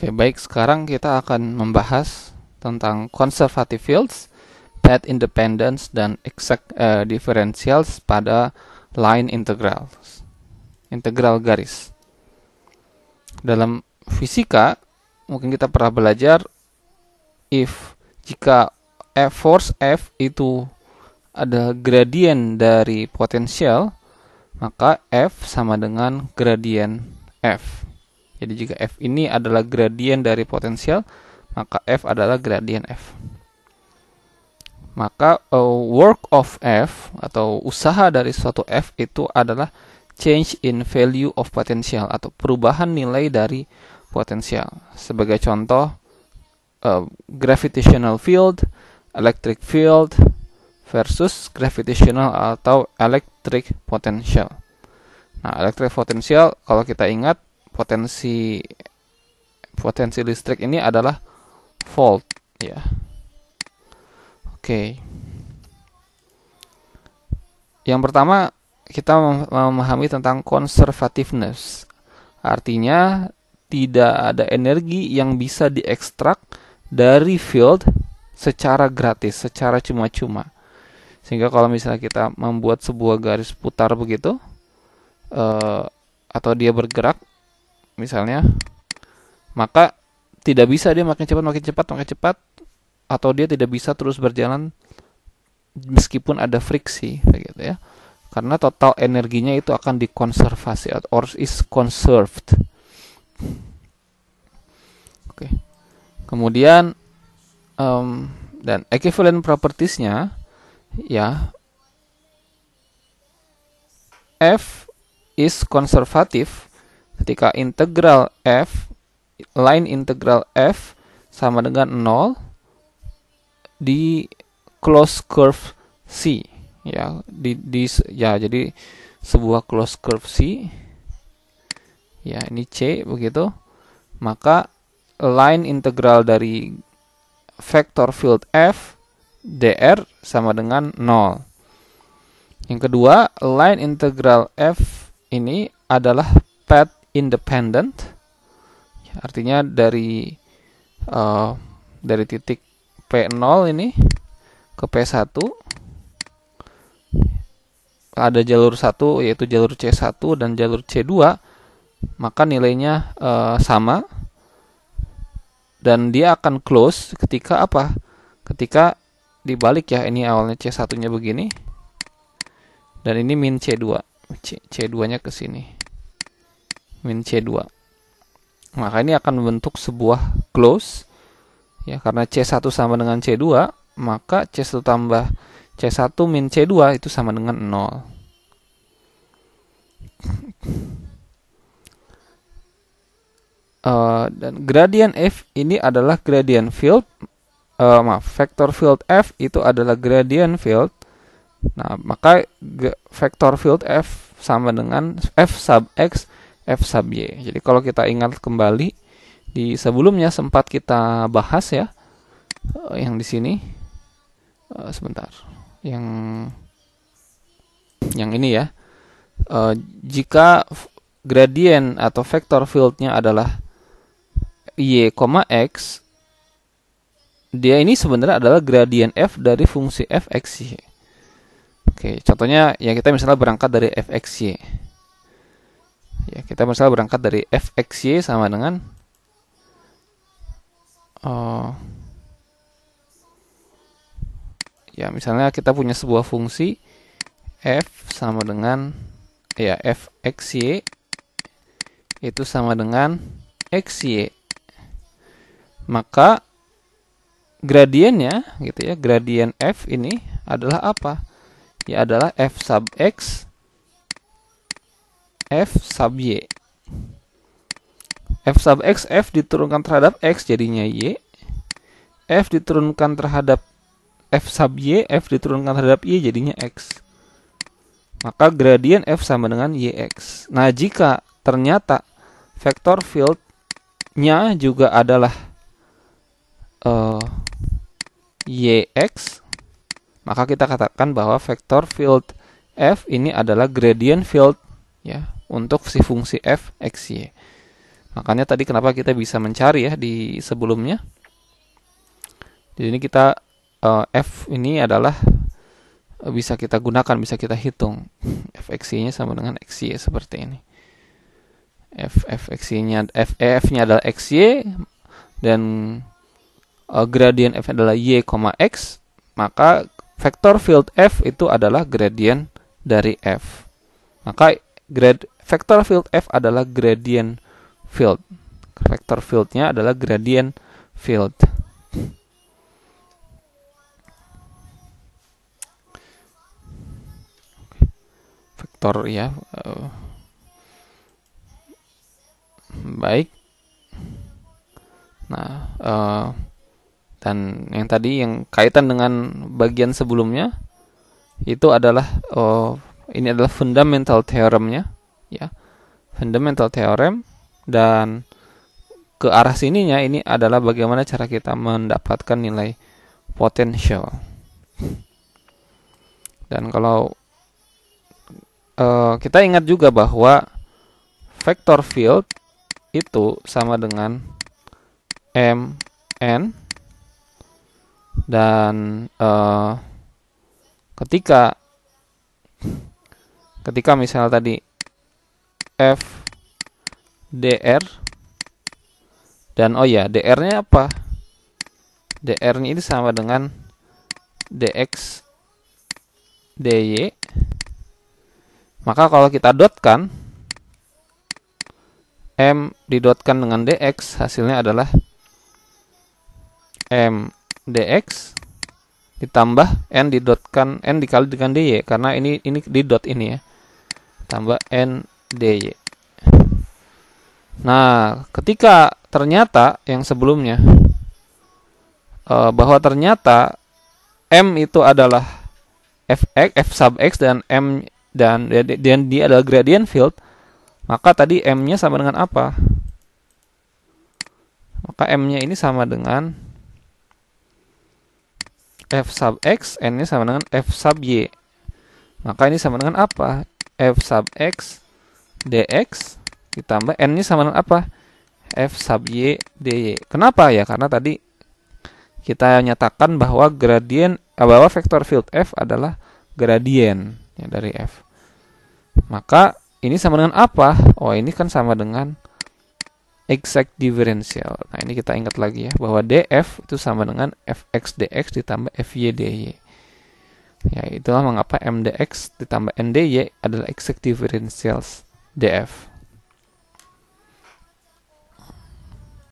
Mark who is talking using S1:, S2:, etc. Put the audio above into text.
S1: Oke, baik sekarang kita akan membahas tentang conservative fields, path independence dan exact uh, differentials pada line integral. Integral garis. Dalam fisika mungkin kita pernah belajar if jika F force F itu ada gradien dari potensial, maka F sama dengan gradien F. Jadi jika f ini adalah gradien dari potensial, maka f adalah gradien f. Maka uh, work of f atau usaha dari suatu f itu adalah change in value of potential atau perubahan nilai dari potensial. Sebagai contoh, uh, gravitational field, electric field versus gravitational atau electric potential. Nah, electric potential kalau kita ingat potensi potensi listrik ini adalah volt ya. Oke. Yang pertama kita memahami tentang conservativeness. Artinya tidak ada energi yang bisa diekstrak dari field secara gratis, secara cuma-cuma. Sehingga kalau misalnya kita membuat sebuah garis putar begitu uh, atau dia bergerak misalnya maka tidak bisa dia makin cepat makin cepat makin cepat atau dia tidak bisa terus berjalan meskipun ada friksi gitu ya karena total energinya itu akan dikonservasi or is conserved oke kemudian um, dan equivalent propertiesnya ya F is conservative Ketika integral f, line integral f sama dengan 0 di close curve C ya di, di ya jadi sebuah close curve C ya ini C begitu maka line integral dari vector field F dr sama dengan 0 yang kedua line integral F ini adalah path independent artinya dari uh, dari titik P0 ini ke P1 ada jalur 1 yaitu jalur C1 dan jalur C2 maka nilainya uh, sama dan dia akan close ketika apa? Ketika dibalik ya ini awalnya C1-nya begini dan ini min C2. C, C2-nya ke sini min C2. Maka ini akan membentuk sebuah close ya karena C1 sama dengan C2, maka C1 tambah C1 min C2 itu sama dengan 0. Uh, eh, dan gradient F ini adalah gradient field uh, maaf vector field F itu adalah gradient field nah maka vector field F sama dengan F sub X f sub y. Jadi kalau kita ingat kembali di sebelumnya sempat kita bahas ya eh, yang di sini eh, sebentar yang yang ini ya eh, jika gradient atau vector fieldnya adalah y, x dia ini sebenarnya adalah gradient f dari fungsi fxy. Oke, contohnya ya kita misalnya berangkat dari fxy. Ya, kita misal berangkat dari fxy sama dengan oh, ya misalnya kita punya sebuah fungsi f sama dengan ya fxy itu sama dengan xy maka gradiennya gitu ya gradien f ini adalah apa ya adalah f sub x f sub y f sub x f diturunkan terhadap x jadinya y f diturunkan terhadap f sub y f diturunkan terhadap y jadinya x maka gradien f sama dengan yx nah jika ternyata vektor fieldnya juga adalah uh, eh, yx maka kita katakan bahwa vektor field f ini adalah gradient field ya untuk si fungsi f x y. Makanya tadi kenapa kita bisa mencari ya di sebelumnya. Jadi ini kita eh, f ini adalah eh, bisa kita gunakan, bisa kita hitung. f x y nya sama dengan x y seperti ini. f f x y nya f f-nya adalah x y dan uh, gradien f adalah y, x, maka vektor field f itu adalah gradient dari f. Maka grad Vector field F adalah gradient field. Vector fieldnya adalah gradient field. Vektor ya. Eh, baik. Nah, uh, dan yang tadi yang kaitan dengan bagian sebelumnya itu adalah uh, ini adalah fundamental theoremnya ya fundamental theorem dan ke arah sininya ini adalah bagaimana cara kita mendapatkan nilai potensial. Dan kalau uh, kita ingat juga bahwa vector field itu sama dengan m n dan uh, ketika ketika misal tadi F DR dan oh ya DR-nya apa? DR-nya ini sama dengan DX DY maka kalau kita dotkan M didotkan dengan DX hasilnya adalah M DX ditambah N didotkan N dikali dengan DY karena ini ini di dot ini ya tambah N dy. Nah, ketika ternyata yang sebelumnya eh, bahwa ternyata m itu adalah fx, f sub x dan m dan dan dia adalah gradient field, maka tadi m-nya sama dengan apa? Maka m-nya ini sama dengan f sub x, n-nya sama dengan f sub y. Maka ini sama dengan apa? f sub x dx ditambah n-nya sama dengan apa? f sub y dy. Kenapa ya? Karena tadi kita nyatakan bahwa gradien eh, bahwa vektor field f adalah gradien ya, dari f. Maka ini sama dengan apa? Oh, ini kan sama dengan exact differential. Nah, ini kita ingat lagi ya bahwa df itu sama dengan fx dx ditambah fy dy. Ya, itulah mengapa mdx ditambah ndy adalah exact differentials. DF.